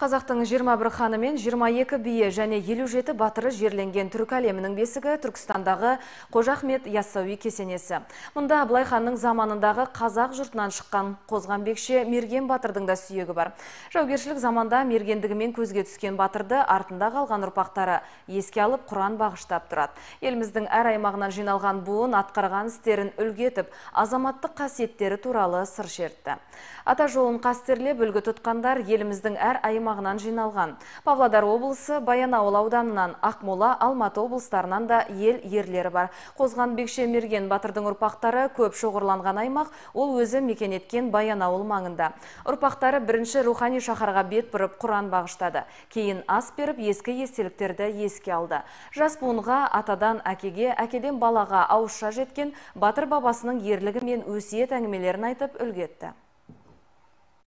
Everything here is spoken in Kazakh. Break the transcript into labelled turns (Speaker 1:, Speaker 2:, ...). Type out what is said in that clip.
Speaker 1: Қазақтың 21 ханы мен 22 биі және 57 батыры жерленген түркі әлемінің бесігі Түркістандағы Қожақмет Яссауи кесенесі. Мұнда Абылай ханның заманындағы қазақ жұртынан шыққан қозғанбекше Мерген батырдың да сүйегі бар. Жаугершілік заманда мергендігімен көзге түскен батырды артында қалған ұрпақтары еске алып Құран бағыштап тұрады. Еліміздің әр аймағынан жиналған буын атқарған істерін үлгетіп, азаматтық қасиеттері туралы сыр шертті. Ата жолын қастерлеп үлгі тұтқандар еліміздің әр аймағынан аймағынан жиналған. Павлодар облысы, Баянауыл ауданынан, Ақмола, Алматы облыстарынан да ел ерлері бар. Қозған Бекше Мерген батырдың ұрпақтары көп шоғырланған аймақ, ол өзі мекен еткен Баянауыл маңында. Ұрпақтары бірінші рухани шақарға бет бұрып Құран бағыштады. Кейін ас беріп ескі естеліктерді еске алды. Жас буынға атадан әкеге, әкеден балаға ауызша жеткен батыр бабасының ерлігі мен өсиет әңгімелерін айтып үлгетті.